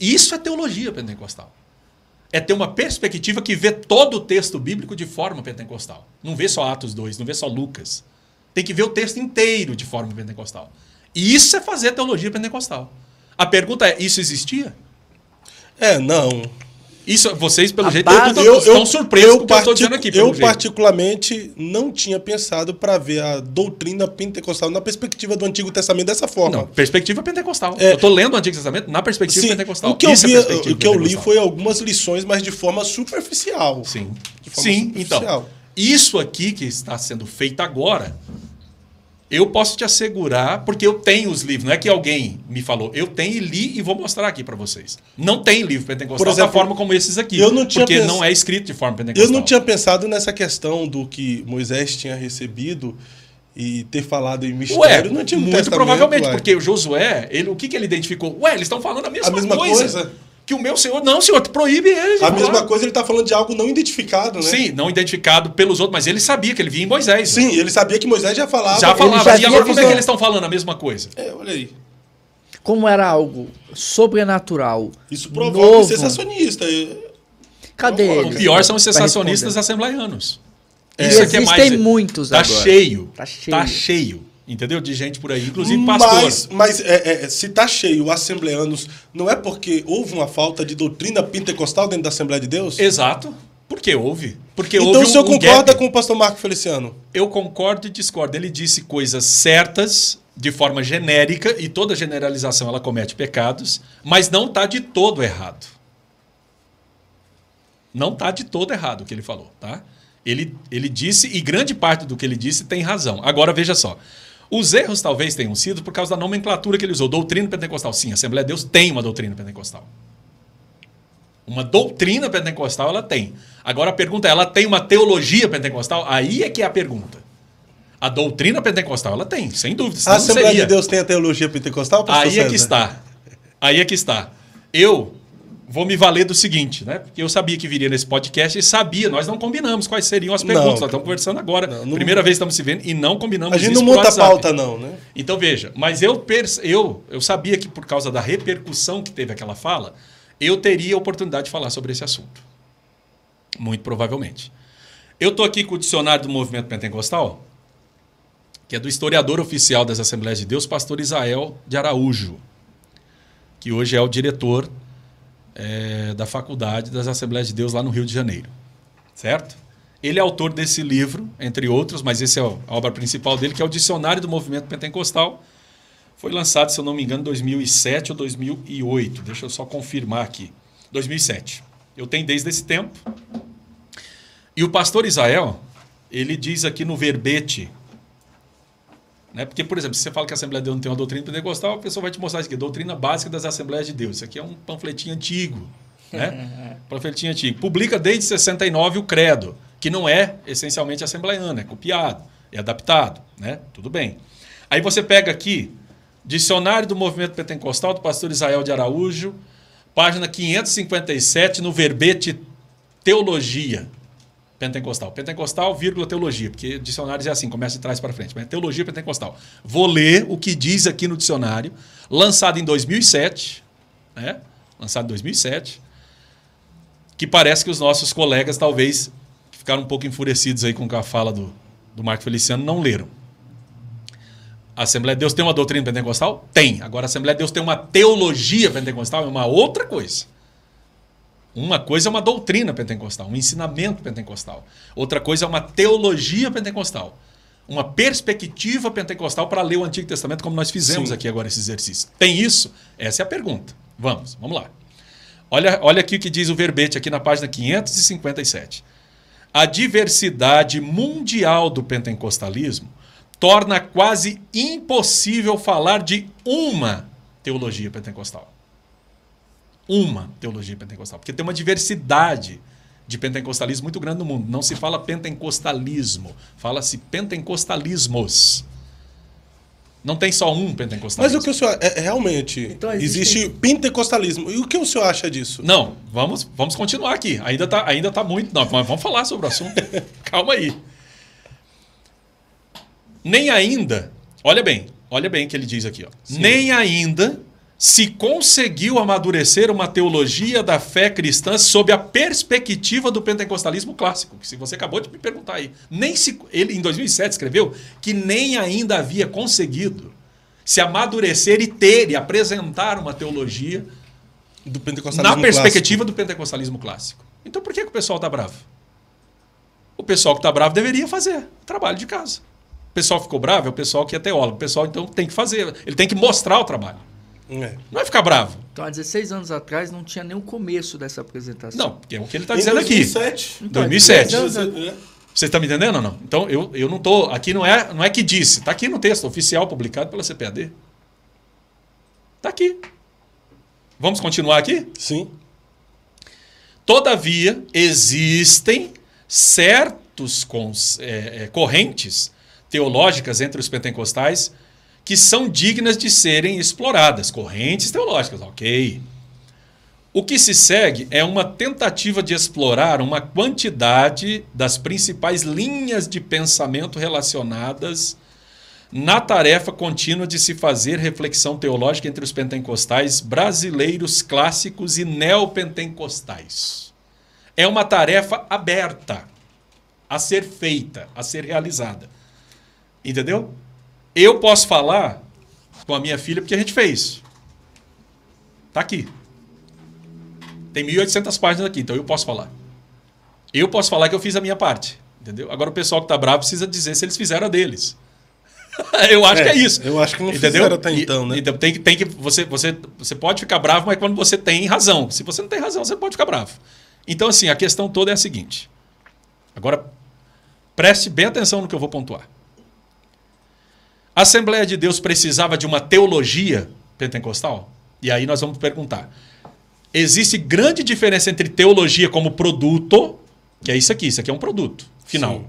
Isso é teologia pentecostal. É ter uma perspectiva que vê todo o texto bíblico de forma pentecostal. Não vê só Atos 2, não vê só Lucas. Tem que ver o texto inteiro de forma pentecostal. E isso é fazer teologia pentecostal. A pergunta é: isso existia? É, não. Isso, vocês, pelo a jeito, base, eu, estão surpresos eu, com o que eu estou dizendo aqui. Eu, jeito. particularmente, não tinha pensado para ver a doutrina pentecostal na perspectiva do Antigo Testamento dessa forma. Não, perspectiva pentecostal. É, eu estou lendo o Antigo Testamento na perspectiva sim, pentecostal. O que, eu, é vi, é o que eu li foi algumas lições, mas de forma superficial. Sim. Forma sim, então, superficial. então. Isso aqui que está sendo feito agora eu posso te assegurar, porque eu tenho os livros, não é que alguém me falou. Eu tenho e li e vou mostrar aqui para vocês. Não tem livro pentecostal exemplo, da forma como esses aqui. Eu não tinha porque pens... não é escrito de forma pentecostal. Eu não tinha pensado nessa questão do que Moisés tinha recebido e ter falado em mistério Ué, não tinha Muito provavelmente, ué. porque o Josué, ele, o que, que ele identificou? Ué, eles estão falando a mesma, a mesma coisa. coisa que o meu senhor. Não, senhor, proíbe ele. A mesma coisa ele está falando de algo não identificado, né? Sim, não identificado pelos outros, mas ele sabia que ele vinha em Moisés. Né? Sim, né? ele sabia que Moisés já falava. Já falava. Já e agora como é que eles estão falando a mesma coisa? É, olha aí. Como era algo sobrenatural. Isso provoca novo. sensacionista. Cadê provoca. ele? O pior são os sensacionistas assembleianos. É. Isso aqui é mais. Tem muitos tá agora. Cheio, tá cheio. Tá cheio. Entendeu? De gente por aí, inclusive pastor. Mas, mas é, é, é se está cheio assembleanos, não é porque houve uma falta de doutrina pentecostal dentro da Assembleia de Deus? Exato. Porque houve. Porque então houve o senhor um concorda gap. com o pastor Marco Feliciano? Eu concordo e discordo. Ele disse coisas certas de forma genérica, e toda generalização ela comete pecados, mas não está de todo errado. Não está de todo errado o que ele falou, tá? Ele, ele disse, e grande parte do que ele disse tem razão. Agora veja só. Os erros talvez tenham sido por causa da nomenclatura que ele usou, doutrina pentecostal. Sim, a Assembleia de Deus tem uma doutrina pentecostal. Uma doutrina pentecostal ela tem. Agora a pergunta é, ela tem uma teologia pentecostal? Aí é que é a pergunta. A doutrina pentecostal ela tem, sem dúvida. A Assembleia de Deus tem a teologia pentecostal? Aí é que está. Aí é que está. Eu vou me valer do seguinte, né? Porque eu sabia que viria nesse podcast e sabia, nós não combinamos quais seriam as perguntas. Não, nós estamos conversando agora. Não, não, Primeira vez estamos se vendo e não combinamos A gente não muda a pauta, não, né? Então veja, mas eu, eu, eu sabia que por causa da repercussão que teve aquela fala, eu teria a oportunidade de falar sobre esse assunto. Muito provavelmente. Eu estou aqui com o dicionário do movimento pentecostal, que é do historiador oficial das Assembleias de Deus, pastor Israel de Araújo, que hoje é o diretor é, da Faculdade das Assembleias de Deus lá no Rio de Janeiro. Certo? Ele é autor desse livro, entre outros, mas essa é a obra principal dele, que é o Dicionário do Movimento Pentecostal. Foi lançado, se eu não me engano, em 2007 ou 2008. Deixa eu só confirmar aqui. 2007. Eu tenho desde esse tempo. E o pastor Israel, ele diz aqui no verbete né? Porque, por exemplo, se você fala que a Assembleia de Deus não tem uma doutrina pentecostal, a pessoa vai te mostrar isso aqui, doutrina básica das Assembleias de Deus. Isso aqui é um panfletinho antigo. Né? panfletinho antigo. Publica desde 69 o credo, que não é essencialmente assembleiano, é copiado, é adaptado. Né? Tudo bem. Aí você pega aqui, Dicionário do Movimento Pentecostal do pastor Israel de Araújo, página 557, no verbete Teologia pentecostal. Pentecostal, vírgula, teologia, porque dicionários é assim, começa de trás para frente, mas teologia pentecostal. Vou ler o que diz aqui no dicionário, lançado em 2007, né? Lançado em 2007, que parece que os nossos colegas talvez ficaram um pouco enfurecidos aí com a fala do, do Marco Feliciano, não leram. A Assembleia de Deus tem uma doutrina pentecostal? Tem. Agora, a Assembleia de Deus tem uma teologia pentecostal? É uma outra coisa. Uma coisa é uma doutrina pentecostal, um ensinamento pentecostal. Outra coisa é uma teologia pentecostal. Uma perspectiva pentecostal para ler o Antigo Testamento, como nós fizemos Sim. aqui agora esse exercício. Tem isso? Essa é a pergunta. Vamos, vamos lá. Olha, olha aqui o que diz o verbete aqui na página 557. A diversidade mundial do pentecostalismo torna quase impossível falar de uma teologia pentecostal uma teologia pentecostal, porque tem uma diversidade de pentecostalismo muito grande no mundo. Não se fala pentecostalismo, fala-se pentecostalismos. Não tem só um pentecostalismo. Mas o que o senhor. É, é realmente. Então existe... existe... pentecostalismo. E o que o senhor acha disso? Não, vamos, vamos continuar aqui. Ainda está ainda tá muito. Não, mas vamos falar sobre o assunto. Calma aí. Nem ainda. Olha bem, olha bem o que ele diz aqui. Ó. Nem ainda se conseguiu amadurecer uma teologia da fé cristã sob a perspectiva do pentecostalismo clássico, que se você acabou de me perguntar aí, nem se ele em 2007 escreveu que nem ainda havia conseguido se amadurecer e ter e apresentar uma teologia do pentecostalismo na perspectiva clássico. do pentecostalismo clássico. Então por que, que o pessoal está bravo? O pessoal que está bravo deveria fazer o trabalho de casa. O pessoal ficou bravo é o pessoal que é teólogo. O pessoal então tem que fazer, ele tem que mostrar o trabalho. É. Não vai ficar bravo. Então, há 16 anos atrás, não tinha nem o começo dessa apresentação. Não, porque é o que ele está dizendo 2007. aqui. Então, 2007. 2007. Você está me entendendo ou não? Então, eu, eu não estou. Aqui não é, não é que disse. Está aqui no texto oficial publicado pela CPAD. Está aqui. Vamos continuar aqui? Sim. Todavia, existem certos é, é, correntes teológicas entre os pentecostais que são dignas de serem exploradas, correntes teológicas, ok. O que se segue é uma tentativa de explorar uma quantidade das principais linhas de pensamento relacionadas na tarefa contínua de se fazer reflexão teológica entre os pentecostais brasileiros clássicos e neopentecostais. É uma tarefa aberta a ser feita, a ser realizada. Entendeu? Eu posso falar com a minha filha porque a gente fez. Tá aqui. Tem 1.800 páginas aqui, então eu posso falar. Eu posso falar que eu fiz a minha parte. Entendeu? Agora o pessoal que tá bravo precisa dizer se eles fizeram a deles. eu acho é, que é isso. Eu acho que não entendeu? fizeram até então, né? Então tem, tem que. Você, você, você pode ficar bravo, mas quando você tem razão. Se você não tem razão, você pode ficar bravo. Então, assim, a questão toda é a seguinte. Agora, preste bem atenção no que eu vou pontuar. A Assembleia de Deus precisava de uma teologia pentecostal? E aí nós vamos perguntar. Existe grande diferença entre teologia como produto, que é isso aqui, isso aqui é um produto final, Sim.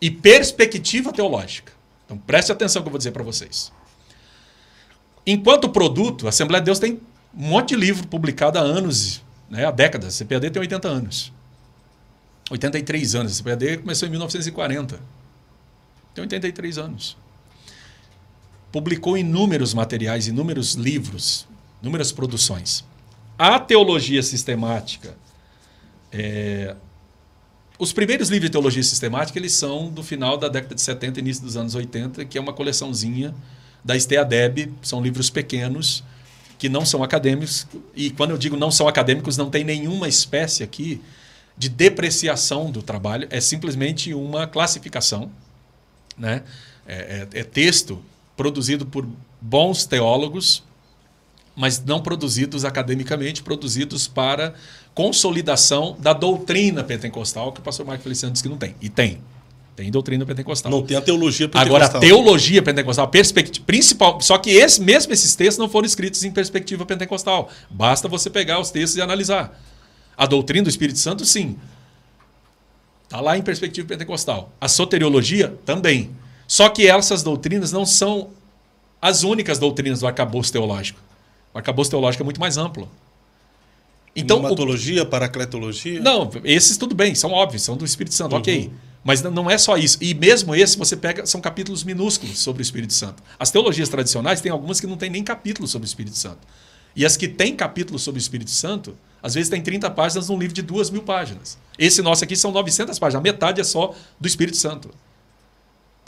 e perspectiva teológica. Então preste atenção que eu vou dizer para vocês. Enquanto produto, a Assembleia de Deus tem um monte de livro publicado há anos, né, há décadas. A CPAD tem 80 anos. 83 anos. A CPAD começou em 1940. Tem 83 anos publicou inúmeros materiais, inúmeros livros, inúmeras produções. A teologia sistemática, é... os primeiros livros de teologia sistemática eles são do final da década de 70 início dos anos 80, que é uma coleçãozinha da Steadeb, são livros pequenos que não são acadêmicos, e quando eu digo não são acadêmicos, não tem nenhuma espécie aqui de depreciação do trabalho, é simplesmente uma classificação, né? é, é, é texto produzido por bons teólogos, mas não produzidos academicamente, produzidos para consolidação da doutrina pentecostal, que o pastor Marco Feliciano disse que não tem. E tem. Tem doutrina pentecostal. Não tem a teologia pentecostal. Agora, a teologia pentecostal, perspectiva, principal. Só que esse, mesmo esses textos não foram escritos em perspectiva pentecostal. Basta você pegar os textos e analisar. A doutrina do Espírito Santo, sim. Está lá em perspectiva pentecostal. A soteriologia também. Só que essas doutrinas não são as únicas doutrinas do arcabouço teológico. O arcabouço teológico é muito mais amplo. Então, Pneumatologia, o... paracletologia? Não, esses tudo bem, são óbvios, são do Espírito Santo, uhum. ok. Mas não é só isso. E mesmo esse, você pega, são capítulos minúsculos sobre o Espírito Santo. As teologias tradicionais têm algumas que não têm nem capítulo sobre o Espírito Santo. E as que têm capítulo sobre o Espírito Santo, às vezes tem 30 páginas num livro de duas mil páginas. Esse nosso aqui são 900 páginas, a metade é só do Espírito Santo.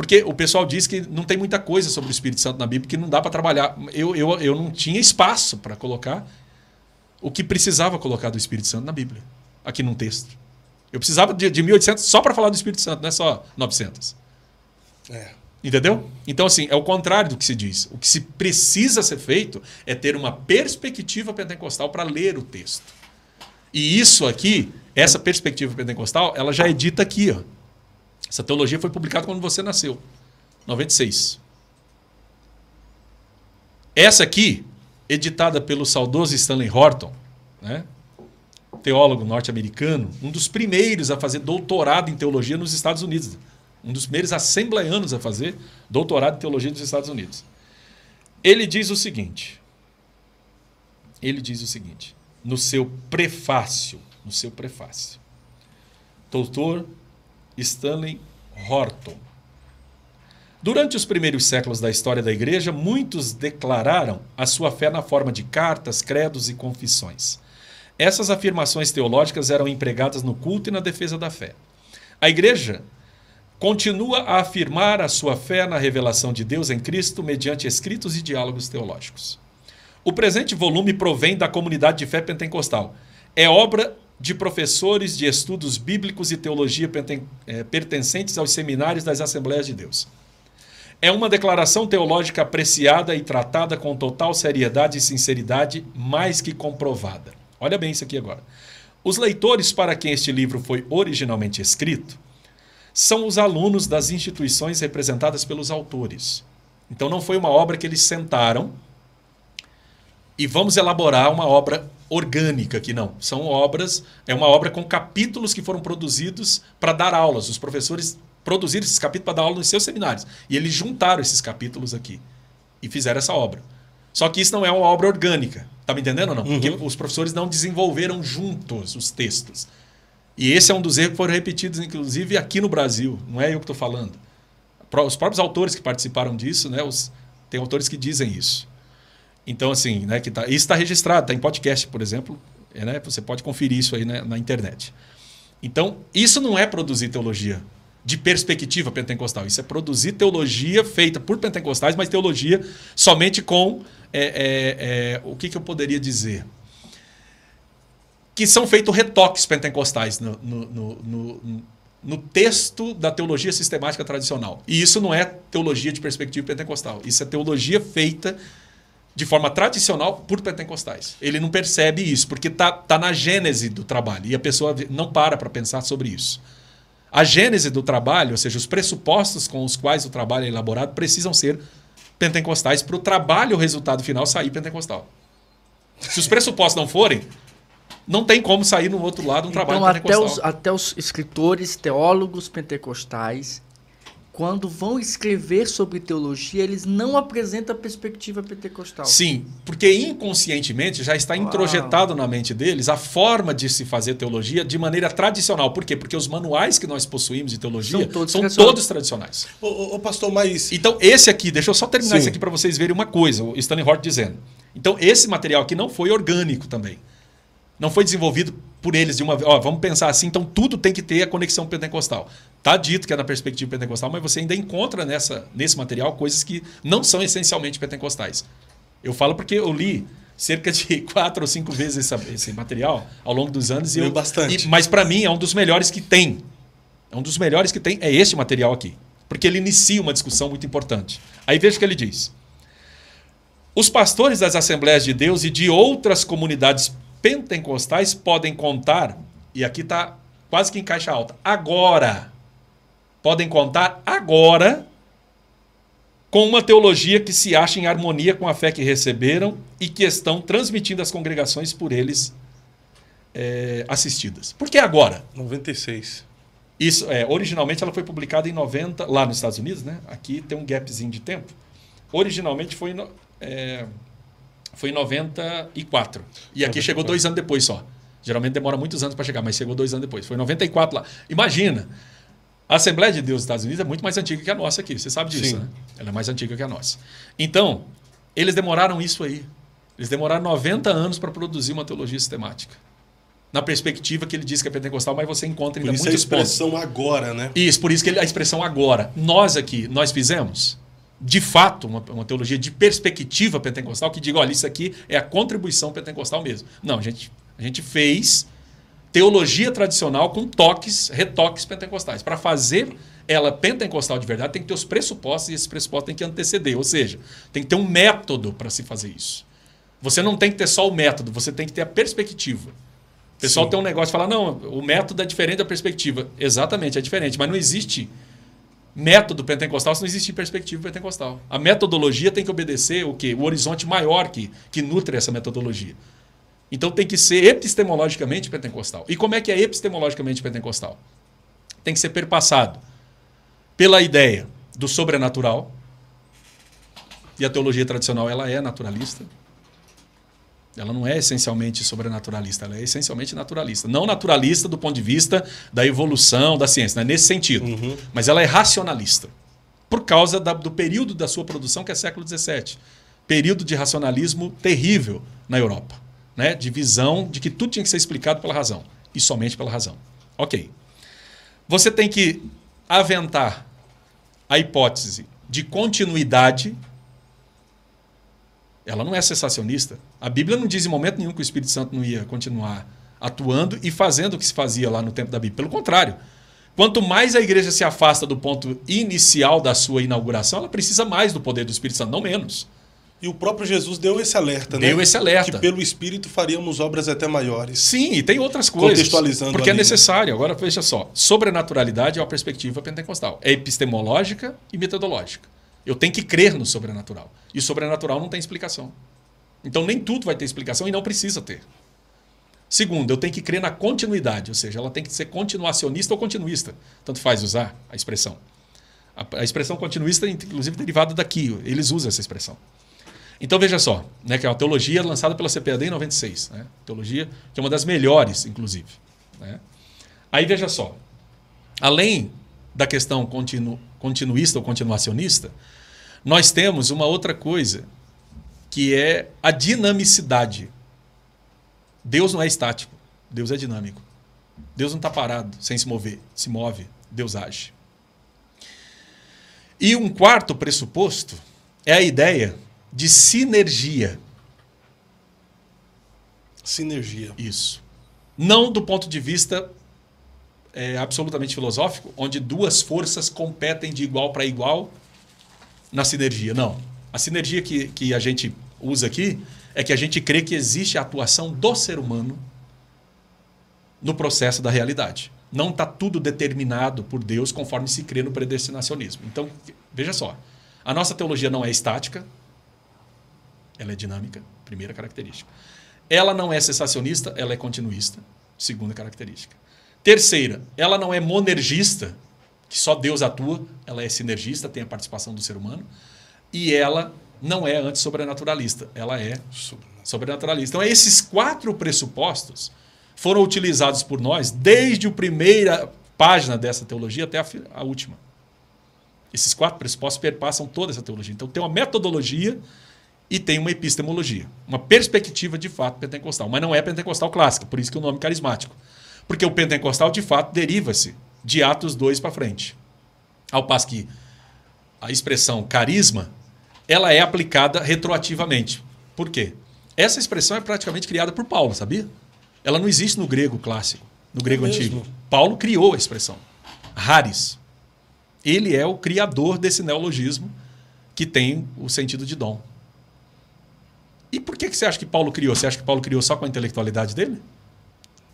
Porque o pessoal diz que não tem muita coisa sobre o Espírito Santo na Bíblia, que não dá para trabalhar. Eu, eu, eu não tinha espaço para colocar o que precisava colocar do Espírito Santo na Bíblia, aqui num texto. Eu precisava de, de 1800 só para falar do Espírito Santo, não é só 900. É. Entendeu? Então, assim, é o contrário do que se diz. O que se precisa ser feito é ter uma perspectiva pentecostal para ler o texto. E isso aqui, essa perspectiva pentecostal, ela já é dita aqui, ó. Essa teologia foi publicada quando você nasceu, 96. Essa aqui, editada pelo saudoso Stanley Horton, né? teólogo norte-americano, um dos primeiros a fazer doutorado em teologia nos Estados Unidos, um dos primeiros assembleanos a fazer doutorado em teologia nos Estados Unidos. Ele diz o seguinte: ele diz o seguinte, no seu prefácio, no seu prefácio. Doutor Stanley Horton. Durante os primeiros séculos da história da Igreja, muitos declararam a sua fé na forma de cartas, credos e confissões. Essas afirmações teológicas eram empregadas no culto e na defesa da fé. A Igreja continua a afirmar a sua fé na revelação de Deus em Cristo mediante escritos e diálogos teológicos. O presente volume provém da comunidade de fé pentecostal. É obra de professores de estudos bíblicos e teologia é, pertencentes aos seminários das Assembleias de Deus. É uma declaração teológica apreciada e tratada com total seriedade e sinceridade, mais que comprovada. Olha bem isso aqui agora. Os leitores para quem este livro foi originalmente escrito são os alunos das instituições representadas pelos autores. Então não foi uma obra que eles sentaram e vamos elaborar uma obra orgânica que não. São obras, é uma obra com capítulos que foram produzidos para dar aulas. Os professores produziram esses capítulos para dar aula nos seus seminários. E eles juntaram esses capítulos aqui e fizeram essa obra. Só que isso não é uma obra orgânica. Tá me entendendo ou não? Porque uhum. os professores não desenvolveram juntos os textos. E esse é um dos erros que foram repetidos, inclusive, aqui no Brasil. Não é eu que estou falando. Os próprios autores que participaram disso, né, os, tem autores que dizem isso. Então, assim, né, que tá, isso está registrado, está em podcast, por exemplo. É, né, você pode conferir isso aí né, na internet. Então, isso não é produzir teologia de perspectiva pentecostal. Isso é produzir teologia feita por pentecostais, mas teologia somente com. É, é, é o que, que eu poderia dizer? que são feitos retoques pentecostais no, no, no, no, texto da teologia sistemática tradicional. E isso não é teologia de perspectiva pentecostal, isso é teologia feita de forma tradicional por pentecostais. Ele não percebe isso, porque está tá na gênese do trabalho e a pessoa não para para pensar sobre isso. A gênese do trabalho, ou seja, os pressupostos com os quais o trabalho é elaborado, precisam ser pentecostais para o trabalho, o resultado final, sair pentecostal. Se os pressupostos não forem, não tem como sair no outro lado um então, trabalho até pentecostal. Os, até os escritores, teólogos pentecostais quando vão escrever sobre teologia, eles não apresentam a perspectiva pentecostal. Sim, porque inconscientemente já está introjetado Uau. na mente deles a forma de se fazer teologia de maneira tradicional. Por quê? Porque os manuais que nós possuímos de teologia são todos são tradicionais. Todos tradicionais. O, o, pastor, mas... Então, esse aqui, deixa eu só terminar Sim. isso aqui para vocês verem uma coisa, o Stanley Hort dizendo. Então, esse material aqui não foi orgânico também. Não foi desenvolvido por eles de uma vez. vamos pensar assim, então tudo tem que ter a conexão pentecostal. Tá dito que é na perspectiva pentecostal, mas você ainda encontra nessa, nesse material coisas que não são essencialmente pentecostais. Eu falo porque eu li cerca de quatro ou cinco vezes esse, esse material ao longo dos anos. E eu, bastante. E, mas para mim é um dos melhores que tem. É um dos melhores que tem é este material aqui, porque ele inicia uma discussão muito importante. Aí veja o que ele diz. Os pastores das Assembleias de Deus e de outras comunidades pentecostais podem contar, e aqui está quase que em caixa alta, agora. Podem contar agora com uma teologia que se acha em harmonia com a fé que receberam e que estão transmitindo às congregações por eles é, assistidas. Por que agora? 96. Isso, é, originalmente ela foi publicada em 90, lá nos Estados Unidos, né? Aqui tem um gapzinho de tempo. Originalmente foi. No, é, foi em 94. E aqui chegou dois anos depois só. Geralmente demora muitos anos para chegar, mas chegou dois anos depois. Foi em 94 lá. Imagina! A Assembleia de Deus dos Estados Unidos é muito mais antiga que a nossa aqui, você sabe disso, Sim. né? Ela é mais antiga que a nossa. Então, eles demoraram isso aí. Eles demoraram 90 anos para produzir uma teologia sistemática. Na perspectiva que ele diz que é pentecostal, mas você encontra ainda por isso muitos a expressão pontos. agora, né? Isso, por isso que ele, a expressão agora. Nós aqui, nós fizemos? de fato, uma, uma, teologia de perspectiva pentecostal que diga, olha, isso aqui é a contribuição pentecostal mesmo. Não, a gente, a gente fez teologia tradicional com toques, retoques pentecostais. Para fazer ela pentecostal de verdade, tem que ter os pressupostos e esses pressupostos tem que anteceder, ou seja, tem que ter um método para se fazer isso. Você não tem que ter só o método, você tem que ter a perspectiva. O pessoal Sim. tem um negócio de falar, não, o método é diferente da perspectiva. Exatamente, é diferente, mas não existe método pentecostal se não existe perspectiva pentecostal. A metodologia tem que obedecer o quê? O horizonte maior que, que nutre essa metodologia. Então tem que ser epistemologicamente pentecostal. E como é que é epistemologicamente pentecostal? Tem que ser perpassado pela ideia do sobrenatural. E a teologia tradicional ela é naturalista. Ela não é essencialmente sobrenaturalista, ela é essencialmente naturalista. Não naturalista do ponto de vista da evolução da ciência, né? nesse sentido. Uhum. Mas ela é racionalista. Por causa da, do período da sua produção, que é século XVII. Período de racionalismo terrível na Europa. Né? De visão de que tudo tinha que ser explicado pela razão. E somente pela razão. Ok. Você tem que aventar a hipótese de continuidade ela não é cessacionista. A Bíblia não diz em momento nenhum que o Espírito Santo não ia continuar atuando e fazendo o que se fazia lá no tempo da Bíblia. Pelo contrário, quanto mais a igreja se afasta do ponto inicial da sua inauguração, ela precisa mais do poder do Espírito Santo, não menos. E o próprio Jesus deu esse alerta, deu né? Deu esse alerta. Que pelo Espírito faríamos obras até maiores. Sim, e tem outras coisas. Contextualizando. Porque é ali, é necessário. Agora, veja só: sobrenaturalidade é uma perspectiva pentecostal. É epistemológica e metodológica. Eu tenho que crer no sobrenatural. E o sobrenatural não tem explicação. Então nem tudo vai ter explicação e não precisa ter. Segundo, eu tenho que crer na continuidade, ou seja, ela tem que ser continuacionista ou continuista. Tanto faz usar a expressão. A, a expressão continuista, inclusive, derivada daqui, eles usam essa expressão. Então veja só, né, que é uma teologia lançada pela CPAD em 96, né? teologia que é uma das melhores, inclusive. Né? Aí veja só, além da questão continu, continuista ou continuacionista, nós temos uma outra coisa, que é a dinamicidade. Deus não é estático, Deus é dinâmico. Deus não está parado, sem se mover, se move, Deus age. E um quarto pressuposto é a ideia de sinergia. Sinergia. Isso. Não do ponto de vista é, absolutamente filosófico, onde duas forças competem de igual para igual na sinergia. Não. A sinergia que, que a gente usa aqui é que a gente crê que existe a atuação do ser humano no processo da realidade. Não está tudo determinado por Deus conforme se crê no predestinacionismo. Então, veja só. A nossa teologia não é estática, ela é dinâmica, primeira característica. Ela não é cessacionista, ela é continuista, segunda característica. Terceira, ela não é monergista, que só Deus atua, ela é sinergista, tem a participação do ser humano, e ela não é antissobrenaturalista, ela é sobrenaturalista. Então, esses quatro pressupostos foram utilizados por nós desde a primeira página dessa teologia até a, a última. Esses quatro pressupostos perpassam toda essa teologia. Então, tem uma metodologia e tem uma epistemologia, uma perspectiva de fato pentecostal, mas não é pentecostal clássica, por isso que o nome é carismático. Porque o pentecostal, de fato, deriva-se de Atos 2 para frente. Ao passo que a expressão carisma, ela é aplicada retroativamente. Por quê? Essa expressão é praticamente criada por Paulo, sabia? Ela não existe no grego clássico, no grego é antigo. Paulo criou a expressão. Rares. Ele é o criador desse neologismo que tem o sentido de dom. E por que, que você acha que Paulo criou? Você acha que Paulo criou só com a intelectualidade dele?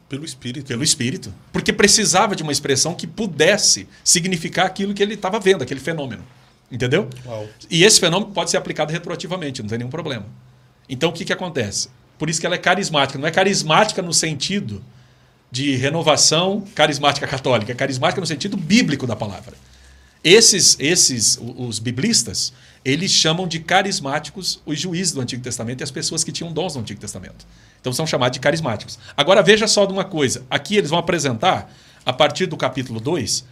Pelo espírito. Pelo espírito. Porque precisava de uma expressão que pudesse significar aquilo que ele estava vendo, aquele fenômeno. Entendeu? Uau. E esse fenômeno pode ser aplicado retroativamente, não tem nenhum problema. Então o que, que acontece? Por isso que ela é carismática. Não é carismática no sentido de renovação carismática católica, é carismática no sentido bíblico da palavra. Esses, esses os biblistas, eles chamam de carismáticos os juízes do Antigo Testamento e as pessoas que tinham dons no Antigo Testamento. Então são chamados de carismáticos. Agora veja só de uma coisa. Aqui eles vão apresentar, a partir do capítulo 2,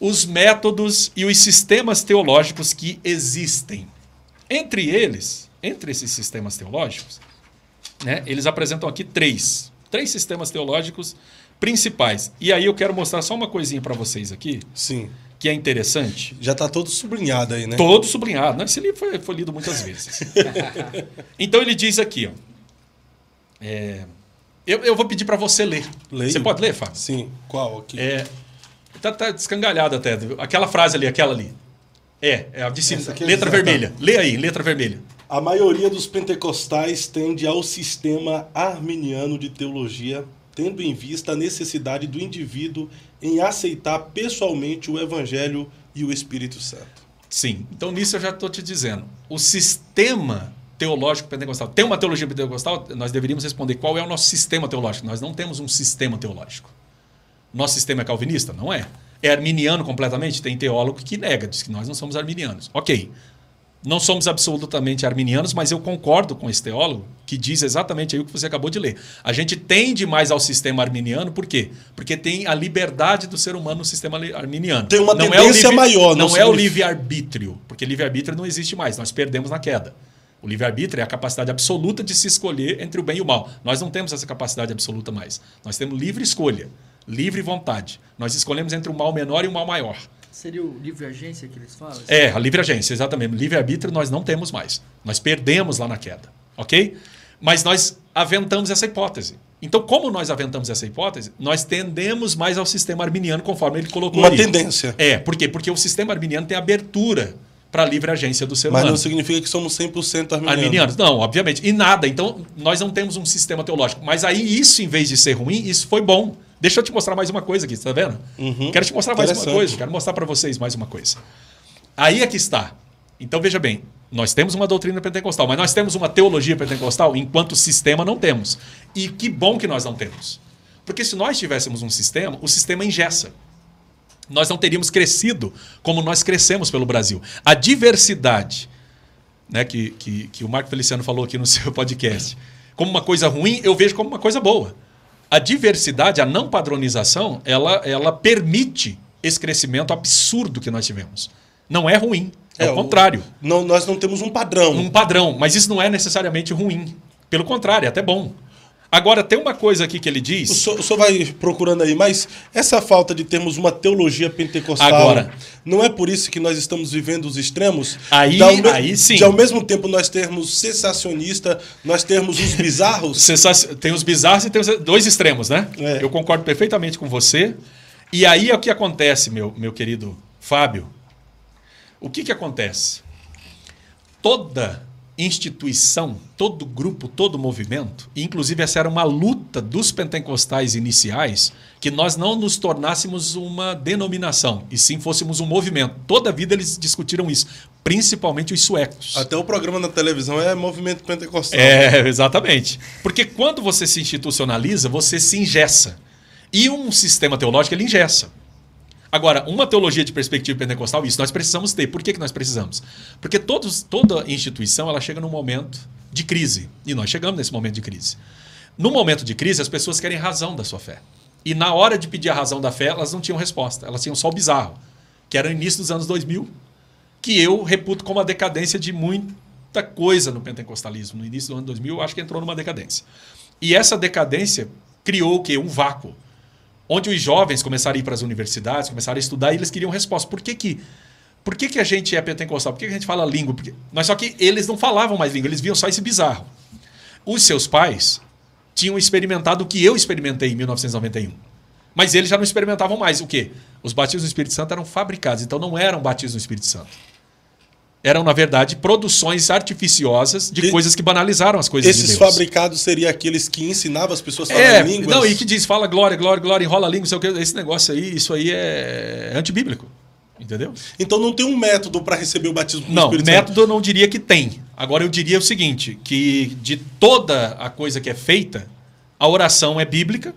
os métodos e os sistemas teológicos que existem. Entre eles, entre esses sistemas teológicos, né, eles apresentam aqui três. Três sistemas teológicos principais. E aí eu quero mostrar só uma coisinha para vocês aqui. Sim. Que é interessante. Já está todo sublinhado aí, né? Todo sublinhado. Né? Esse livro foi, foi lido muitas vezes. então ele diz aqui, ó, é, eu, eu vou pedir para você ler. Leio? Você pode ler, Fábio? Sim. Qual aqui? É, tá, tá descangalhado até. Aquela frase ali, aquela ali. É, é a de cima. É letra vermelha. Lê aí, letra vermelha. A maioria dos pentecostais tende ao sistema arminiano de teologia, tendo em vista a necessidade do indivíduo em aceitar pessoalmente o Evangelho e o Espírito Santo. Sim, então nisso eu já estou te dizendo. O sistema teológico pentecostal. Tem uma teologia pentecostal? Nós deveríamos responder qual é o nosso sistema teológico. Nós não temos um sistema teológico. Nosso sistema é calvinista? Não é. É arminiano completamente? Tem teólogo que nega, diz que nós não somos arminianos. Ok. Não somos absolutamente arminianos, mas eu concordo com esse teólogo que diz exatamente aí o que você acabou de ler. A gente tende mais ao sistema arminiano, por quê? Porque tem a liberdade do ser humano no sistema arminiano. Tem uma não é tendência é livre, maior. Não, não é o livre-arbítrio, porque livre-arbítrio não existe mais, nós perdemos na queda. O livre-arbítrio é a capacidade absoluta de se escolher entre o bem e o mal. Nós não temos essa capacidade absoluta mais. Nós temos livre escolha, livre vontade. Nós escolhemos entre o mal menor e o mal maior. Seria o livre agência que eles falam? É, a livre agência, exatamente. Livre-arbítrio nós não temos mais. Nós perdemos lá na queda. Ok? Mas nós aventamos essa hipótese. Então, como nós aventamos essa hipótese, nós tendemos mais ao sistema arminiano, conforme ele colocou Uma ali. tendência. É, por quê? Porque o sistema arminiano tem abertura para livre agência do ser Mas humano. Mas não significa que somos 100% arminianos. Arminianos, não, obviamente. E nada. Então, nós não temos um sistema teológico. Mas aí, isso, em vez de ser ruim, isso foi bom. Deixa eu te mostrar mais uma coisa aqui, tá vendo? Uhum. Quero te mostrar mais uma coisa. Quero mostrar para vocês mais uma coisa. Aí é que está. Então, veja bem. Nós temos uma doutrina pentecostal, mas nós temos uma teologia pentecostal enquanto sistema não temos. E que bom que nós não temos. Porque se nós tivéssemos um sistema, o sistema engessa nós não teríamos crescido como nós crescemos pelo Brasil. A diversidade, né, que, que, que o Marco Feliciano falou aqui no seu podcast, como uma coisa ruim, eu vejo como uma coisa boa. A diversidade, a não padronização, ela, ela permite esse crescimento absurdo que nós tivemos. Não é ruim, é, é o contrário. Não, nós não temos um padrão. Um padrão, mas isso não é necessariamente ruim. Pelo contrário, é até bom. Agora, tem uma coisa aqui que ele diz. O senhor, o senhor, vai procurando aí, mas essa falta de termos uma teologia pentecostal. Agora. Não é por isso que nós estamos vivendo os extremos? Aí, me... aí sim. De ao mesmo tempo nós termos sensacionista, nós termos os bizarros. tem os bizarros e tem os dois extremos, né? É. Eu concordo perfeitamente com você. E aí é o que acontece, meu, meu querido Fábio. O que, que acontece? Toda instituição, todo grupo, todo movimento, e inclusive essa era uma luta dos pentecostais iniciais, que nós não nos tornássemos uma denominação, e sim fôssemos um movimento. Toda a vida eles discutiram isso, principalmente os suecos. Até o programa na televisão é movimento pentecostal. É, exatamente. Porque quando você se institucionaliza, você se ingessa. E um sistema teológico ele ingessa. Agora, uma teologia de perspectiva pentecostal, isso nós precisamos ter. Por que, que nós precisamos? Porque todos, toda instituição ela chega num momento de crise. E nós chegamos nesse momento de crise. No momento de crise, as pessoas querem razão da sua fé. E na hora de pedir a razão da fé, elas não tinham resposta. Elas tinham só o bizarro, que era o início dos anos 2000, que eu reputo como a decadência de muita coisa no pentecostalismo. No início do ano 2000, eu acho que entrou numa decadência. E essa decadência criou o quê? Um vácuo onde os jovens começaram a ir para as universidades, começaram a estudar e eles queriam resposta. Por que que, por que, que a gente é pentecostal? Por que, que a gente fala língua? Porque, mas só que eles não falavam mais língua, eles viam só esse bizarro. Os seus pais tinham experimentado o que eu experimentei em 1991. Mas eles já não experimentavam mais o quê? Os batismos no Espírito Santo eram fabricados, então não eram batismos no Espírito Santo eram, na verdade, produções artificiosas de e coisas que banalizaram as coisas esses de Deus. Esses fabricados seriam aqueles que ensinavam as pessoas a falar é, línguas? Não, e que diz, fala glória, glória, glória, enrola a língua, sei o que. Esse negócio aí, isso aí é antibíblico. Entendeu? Então não tem um método para receber o batismo com não, o Espírito Santo? Não, método eu não diria que tem. Agora eu diria o seguinte, que de toda a coisa que é feita, a oração é bíblica,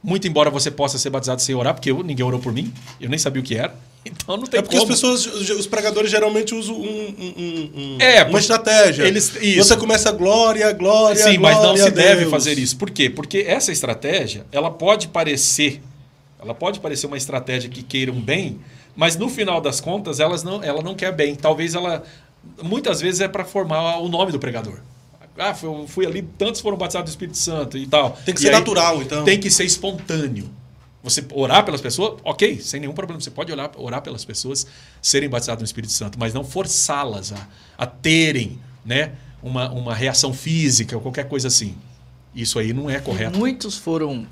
muito embora você possa ser batizado sem orar, porque eu, ninguém orou por mim, eu nem sabia o que era. Então não é tem É porque como. as pessoas, os pregadores geralmente usam um, um, um é, uma estratégia. Eles, isso. Você começa a glória, glória, Sim, glória mas não se deve fazer isso. Por quê? Porque essa estratégia, ela pode parecer, ela pode parecer uma estratégia que queiram bem, mas no final das contas elas não, ela não quer bem. Talvez ela, muitas vezes é para formar o nome do pregador. Ah, fui, fui ali, tantos foram batizados do Espírito Santo e tal. Tem que e ser aí, natural, então. Tem que ser espontâneo. Você orar pelas pessoas, ok, sem nenhum problema. Você pode orar, orar pelas pessoas serem batizadas no Espírito Santo, mas não forçá-las a, a terem né, uma, uma reação física ou qualquer coisa assim. Isso aí não é correto. E muitos foram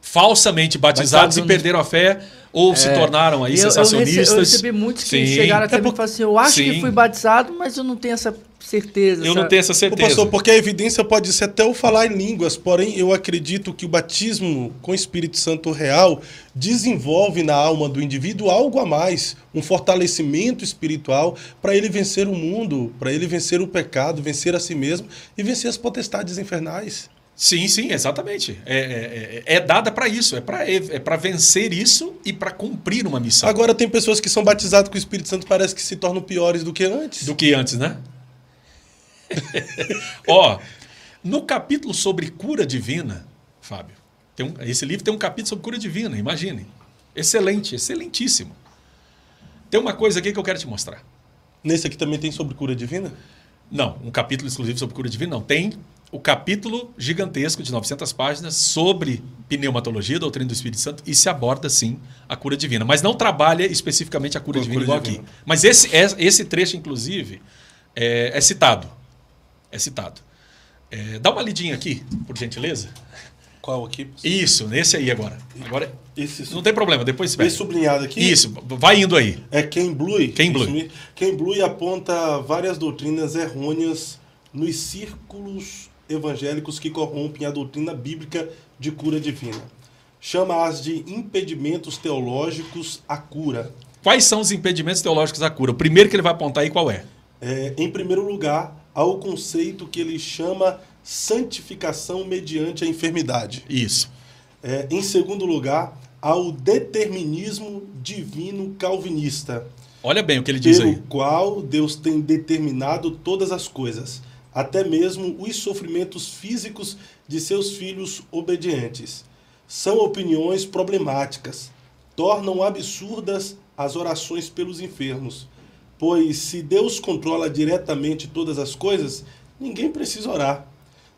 falsamente batizados, batizados e perderam a fé ou é. se tornaram aí eu, sensacionistas. Eu recebi, eu recebi muitos que Sim. chegaram até é por... e falaram assim, eu acho Sim. que fui batizado, mas eu não tenho essa certeza. Eu sabe? não tenho essa certeza. pastor, porque a evidência pode ser até eu falar em línguas, porém eu acredito que o batismo com o Espírito Santo real desenvolve na alma do indivíduo algo a mais, um fortalecimento espiritual para ele vencer o mundo, para ele vencer o pecado, vencer a si mesmo e vencer as potestades infernais. Sim, sim, exatamente. É, é, é, é dada para isso, é para é pra vencer isso e para cumprir uma missão. Agora, tem pessoas que são batizadas com o Espírito Santo parece que se tornam piores do que antes. Do que antes, né? Ó, no capítulo sobre cura divina, Fábio, tem um, esse livro tem um capítulo sobre cura divina, imagine. Excelente, excelentíssimo. Tem uma coisa aqui que eu quero te mostrar. Nesse aqui também tem sobre cura divina? Não, um capítulo exclusivo sobre cura divina não. Tem o capítulo gigantesco de 900 páginas sobre pneumatologia, doutrina do Espírito Santo, e se aborda sim a cura divina. Mas não trabalha especificamente a cura, a divina, cura igual divina. aqui. Mas esse, é, esse trecho, inclusive, é, é citado. É citado. É, dá uma lidinha aqui, por gentileza. Qual aqui? Isso, nesse aí agora. Agora. Esse, não tem problema, depois você Esse sublinhado aqui. Isso, vai indo aí. É quem Blue. quem Blue. quem Blue aponta várias doutrinas errôneas nos círculos evangélicos que corrompem a doutrina bíblica de cura divina. Chama-as de impedimentos teológicos à cura. Quais são os impedimentos teológicos à cura? O primeiro que ele vai apontar aí qual é? é em primeiro lugar, há o conceito que ele chama santificação mediante a enfermidade. Isso. É, em segundo lugar, há o determinismo divino calvinista. Olha bem o que ele diz aí. Pelo qual Deus tem determinado todas as coisas até mesmo os sofrimentos físicos de seus filhos obedientes. São opiniões problemáticas, tornam absurdas as orações pelos enfermos, pois se Deus controla diretamente todas as coisas, ninguém precisa orar.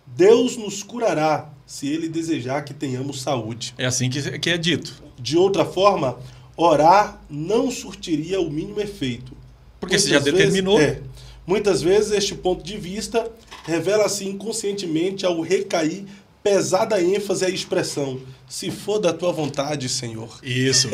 Deus nos curará se ele desejar que tenhamos saúde. É assim que é dito. De outra forma, orar não surtiria o mínimo efeito. Porque se já determinou. Vezes, é, Muitas vezes este ponto de vista revela-se assim, inconscientemente ao recair pesada ênfase à expressão se for da tua vontade, Senhor. Isso.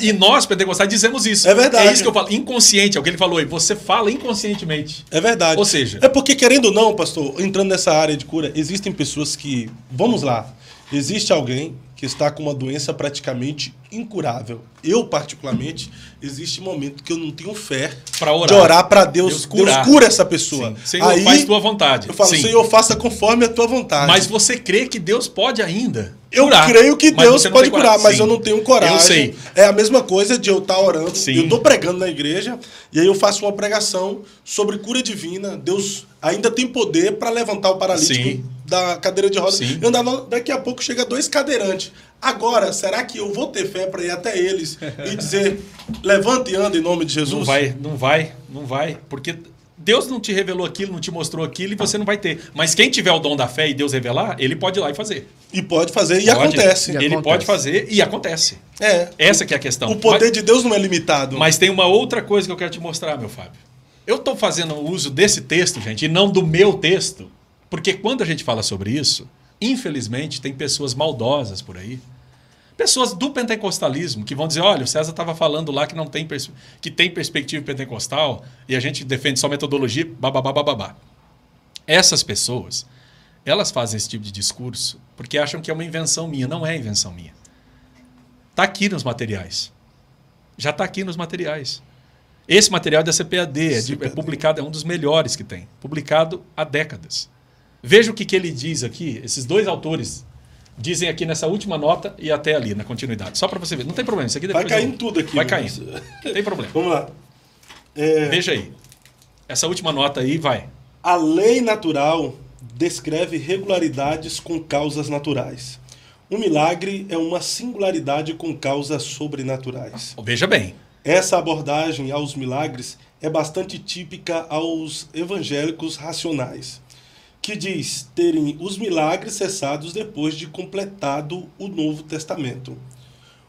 E, e nós, pentecostais, dizemos isso. É verdade. É isso que eu falo. Inconsciente, é o que ele falou aí. Você fala inconscientemente. É verdade. Ou seja... É porque, querendo ou não, pastor, entrando nessa área de cura, existem pessoas que... Vamos lá. Existe alguém que está com uma doença praticamente incurável. Eu, particularmente, existe momento que eu não tenho fé pra orar. de orar para Deus. Deus, curar. Deus cura essa pessoa. Sim. Senhor, Aí, faz tua vontade. Eu falo, Sim. Senhor, faça conforme a tua vontade. Mas você crê que Deus pode ainda? Eu curar, creio que Deus pode curar, coragem. mas Sim. eu não tenho coragem. Eu sei. É a mesma coisa de eu estar tá orando. Sim. Eu estou pregando na igreja e aí eu faço uma pregação sobre cura divina. Deus ainda tem poder para levantar o paralítico. Sim da cadeira de rodas. Sim. daqui a pouco chega dois cadeirantes. Agora, será que eu vou ter fé para ir até eles e dizer, levante e anda em nome de Jesus? Não vai, não vai, não vai, porque Deus não te revelou aquilo, não te mostrou aquilo e você não vai ter. Mas quem tiver o dom da fé e Deus revelar, ele pode ir lá e fazer. E pode fazer e acontece. ele acontece. pode fazer e acontece. É. Essa que é a questão. O poder mas, de Deus não é limitado. Mas tem uma outra coisa que eu quero te mostrar, meu Fábio. Eu estou fazendo uso desse texto, gente, e não do meu texto, porque quando a gente fala sobre isso, infelizmente tem pessoas maldosas por aí. Pessoas do pentecostalismo que vão dizer: olha, o César estava falando lá que não tem, que tem perspectiva pentecostal e a gente defende só metodologia, bababá, bababá. Essas pessoas, elas fazem esse tipo de discurso porque acham que é uma invenção minha. Não é invenção minha. Está aqui nos materiais. Já está aqui nos materiais. Esse material é da CPAD, CPAD. É, de, é publicado, é um dos melhores que tem, publicado há décadas. Veja o que, que ele diz aqui, esses dois autores dizem aqui nessa última nota e até ali, na continuidade. Só para você ver. Não tem problema, isso aqui depois. Vai caindo eu... tudo aqui. Vai caindo. Não tem problema. Vamos lá. É... Veja aí. Essa última nota aí vai. A lei natural descreve regularidades com causas naturais. Um milagre é uma singularidade com causas sobrenaturais. Veja bem. Essa abordagem aos milagres é bastante típica aos evangélicos racionais que diz terem os milagres cessados depois de completado o Novo Testamento.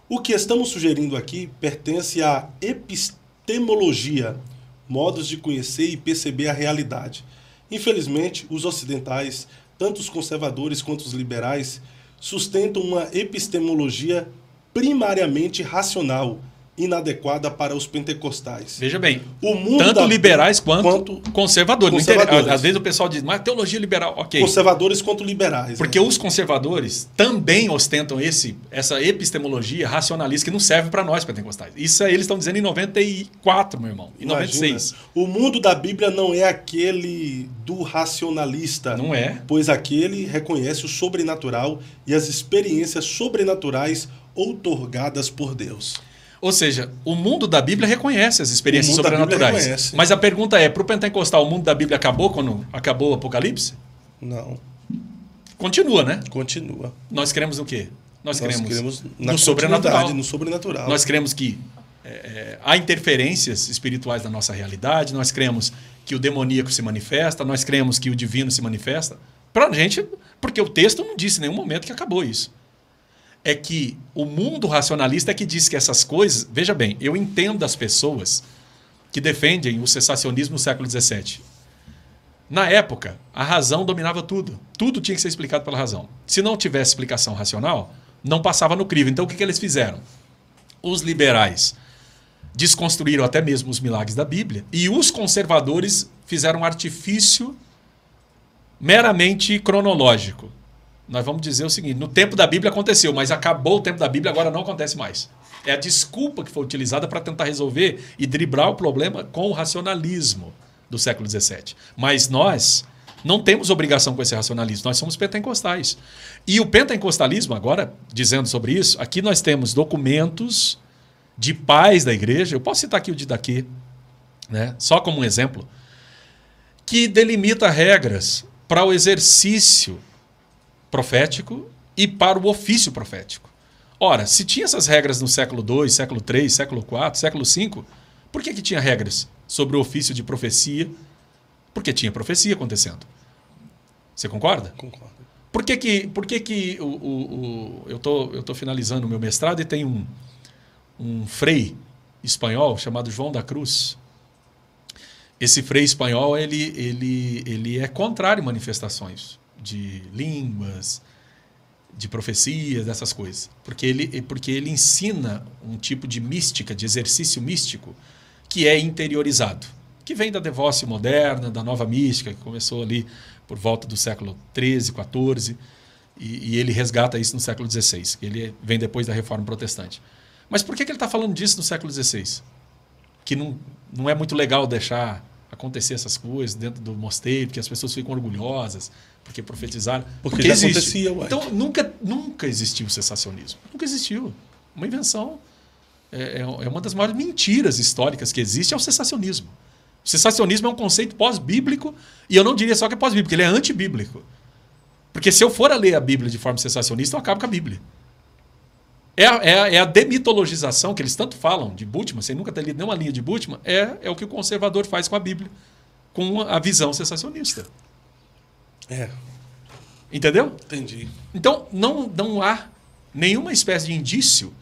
O que estamos sugerindo aqui pertence à epistemologia, modos de conhecer e perceber a realidade. Infelizmente, os ocidentais, tanto os conservadores quanto os liberais, sustentam uma epistemologia primariamente racional, inadequada para os pentecostais. Veja bem, o mundo tanto da... liberais quanto, quanto conservadores. conservadores. Às vezes o pessoal diz, mas teologia liberal, ok. Conservadores quanto liberais. Né? Porque os conservadores também ostentam esse, essa epistemologia racionalista que não serve para nós pentecostais. Isso eles estão dizendo em 94, meu irmão, em Imagina, 96. O mundo da Bíblia não é aquele do racionalista. Não é. Pois aquele reconhece o sobrenatural e as experiências sobrenaturais outorgadas por Deus. Ou seja, o mundo da Bíblia reconhece as experiências sobrenaturais. Mas a pergunta é, para o pentecostal, o mundo da Bíblia acabou quando acabou o Apocalipse? Não. Continua, né? Continua. Nós queremos o quê? Nós, Nós queremos, no sobrenatural. No sobrenatural. Nós queremos que é, é, há interferências espirituais na nossa realidade, nós cremos que o demoníaco se manifesta, nós cremos que o divino se manifesta. Para a gente, porque o texto não disse em nenhum momento que acabou isso é que o mundo racionalista é que diz que essas coisas. Veja bem, eu entendo as pessoas que defendem o cessacionismo no século XVII. Na época, a razão dominava tudo. Tudo tinha que ser explicado pela razão. Se não tivesse explicação racional, não passava no crivo. Então, o que, que eles fizeram? Os liberais desconstruíram até mesmo os milagres da Bíblia e os conservadores fizeram um artifício meramente cronológico nós vamos dizer o seguinte: no tempo da Bíblia aconteceu, mas acabou o tempo da Bíblia, agora não acontece mais. É a desculpa que foi utilizada para tentar resolver e driblar o problema com o racionalismo do século XVII. Mas nós não temos obrigação com esse racionalismo, nós somos pentecostais. E o pentecostalismo, agora dizendo sobre isso, aqui nós temos documentos de paz da igreja, eu posso citar aqui o de daqui, né? só como um exemplo, que delimita regras para o exercício profético e para o ofício profético. Ora, se tinha essas regras no século II, século III, século IV, século V, por que, que tinha regras sobre o ofício de profecia? Porque tinha profecia acontecendo. Você concorda? Concordo. Por que que, por que, que o, o, o eu tô, estou tô finalizando o meu mestrado e tem um, um frei espanhol chamado João da Cruz. Esse frei espanhol ele, ele, ele é contrário a manifestações de línguas, de profecias, dessas coisas. Porque ele, porque ele ensina um tipo de mística, de exercício místico, que é interiorizado. Que vem da devoce moderna, da nova mística, que começou ali por volta do século XIII, XIV, e, e ele resgata isso no século XVI. Ele vem depois da Reforma Protestante. Mas por que, que ele está falando disso no século XVI? Que não, não é muito legal deixar acontecer essas coisas dentro do mosteiro, porque as pessoas ficam orgulhosas, porque profetizaram. Porque, porque existe. Então, nunca, nunca existiu sensacionalismo Nunca existiu. Uma invenção. É, é, é uma das maiores mentiras históricas que existe é o sensacionismo. O sensacionismo é um conceito pós-bíblico, e eu não diria só que é pós-bíblico, ele é antibíblico. Porque se eu for a ler a Bíblia de forma sensacionista, eu acabo com a Bíblia. É, é, é a demitologização que eles tanto falam de Bultmann, sem nunca ter lido nenhuma linha de Bultmann, é, é o que o conservador faz com a Bíblia, com a visão sensacionista. É. Entendeu? Entendi. Então, não, não há nenhuma espécie de indício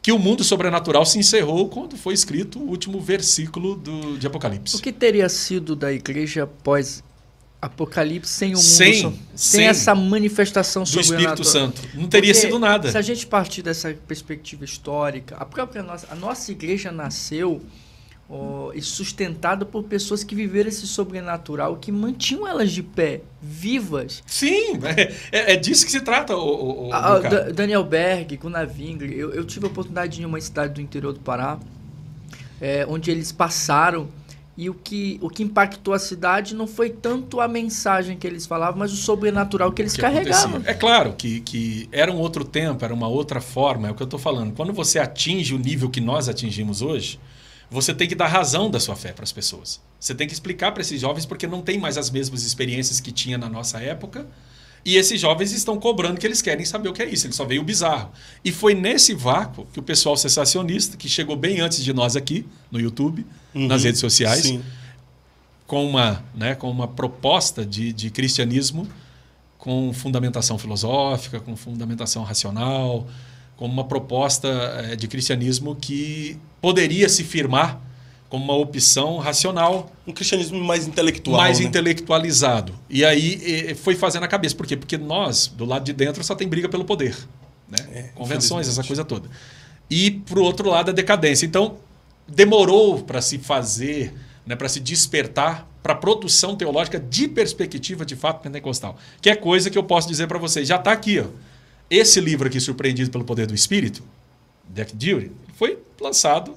que o mundo sobrenatural se encerrou quando foi escrito o último versículo do, de Apocalipse. O que teria sido da igreja após Apocalipse sem o mundo, sem, sem, sem essa manifestação do Espírito Santo. Não teria Porque, sido nada. Se a gente partir dessa perspectiva histórica, a própria nossa, a nossa igreja nasceu oh, e sustentada por pessoas que viveram esse sobrenatural, que mantinham elas de pé, vivas. Sim, é, é, é disso que se trata. O, o, a, ah, Daniel Berg, Gunnar Wingre, eu, eu, tive a oportunidade de ir em uma cidade do interior do Pará, é, onde eles passaram e o que, o que impactou a cidade não foi tanto a mensagem que eles falavam, mas o sobrenatural que eles que carregavam. Acontecia. É claro que, que era um outro tempo, era uma outra forma, é o que eu estou falando. Quando você atinge o nível que nós atingimos hoje, você tem que dar razão da sua fé para as pessoas. Você tem que explicar para esses jovens porque não tem mais as mesmas experiências que tinha na nossa época e esses jovens estão cobrando que eles querem saber o que é isso, ele só veio o bizarro. E foi nesse vácuo que o pessoal sensacionista, que chegou bem antes de nós aqui, no YouTube, uhum, nas redes sociais, com uma, né, com uma proposta de, de cristianismo com fundamentação filosófica, com fundamentação racional, com uma proposta eh, de cristianismo que poderia se firmar como uma opção racional. Um cristianismo mais intelectual. Mais né? intelectualizado. E aí foi fazendo a cabeça. Por quê? Porque nós, do lado de dentro, só tem briga pelo poder. Né? É, Convenções, essa coisa toda. E, para o outro lado, a decadência. Então, demorou para se fazer, né, para se despertar para a produção teológica de perspectiva de fato pentecostal. Que é coisa que eu posso dizer para vocês. Já está aqui. Ó. Esse livro aqui, Surpreendido pelo Poder do Espírito, Deck Dewey, foi lançado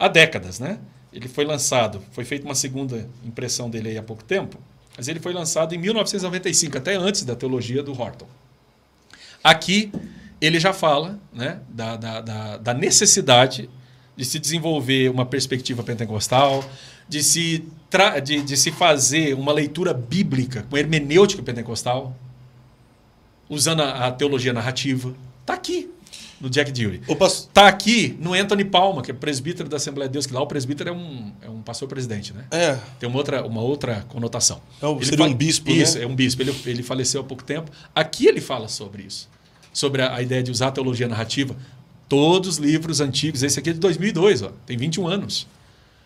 há décadas, né? Ele foi lançado, foi feita uma segunda impressão dele aí há pouco tempo, mas ele foi lançado em 1995, até antes da teologia do Horton. Aqui ele já fala né, da, da, da, da necessidade de se desenvolver uma perspectiva pentecostal, de se, de, de se fazer uma leitura bíblica com hermenêutica pentecostal, usando a, a teologia narrativa. Está aqui no Jack Dewey. O Tá aqui no Anthony Palma, que é presbítero da Assembleia de Deus, que lá o presbítero é um, é um pastor-presidente, né? É. Tem uma outra, uma outra conotação. É o, ele seria um bispo, Isso, né? é um bispo. Ele, ele faleceu há pouco tempo. Aqui ele fala sobre isso. Sobre a, a ideia de usar a teologia narrativa. Todos os livros antigos. Esse aqui é de 2002, ó. tem 21 anos.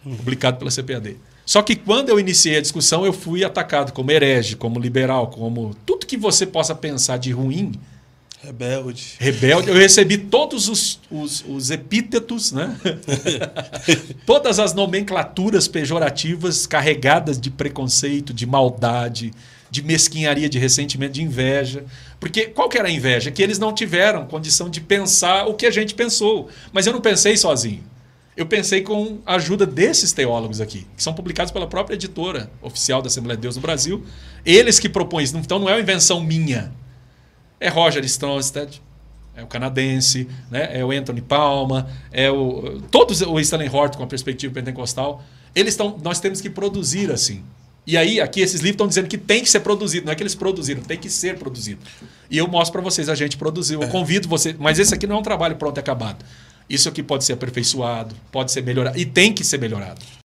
Uhum. Publicado pela CPAD. Só que quando eu iniciei a discussão, eu fui atacado como herege, como liberal, como tudo que você possa pensar de ruim Rebelde. Rebelde. Eu recebi todos os, os, os epítetos, né? Todas as nomenclaturas pejorativas carregadas de preconceito, de maldade, de mesquinharia, de ressentimento, de inveja. Porque qual que era a inveja? Que eles não tiveram condição de pensar o que a gente pensou. Mas eu não pensei sozinho. Eu pensei com a ajuda desses teólogos aqui, que são publicados pela própria editora oficial da Assembleia de Deus no Brasil. Eles que propõem isso. Então não é uma invenção minha. É Roger Stronsted, é o canadense, né? é o Anthony Palma, é o todos o Stanley Hort com a perspectiva pentecostal. Eles estão, nós temos que produzir assim. E aí, aqui, esses livros estão dizendo que tem que ser produzido. Não é que eles produziram, tem que ser produzido. E eu mostro para vocês, a gente produziu. Eu é. convido você. Mas esse aqui não é um trabalho pronto e acabado. Isso aqui pode ser aperfeiçoado, pode ser melhorado. E tem que ser melhorado.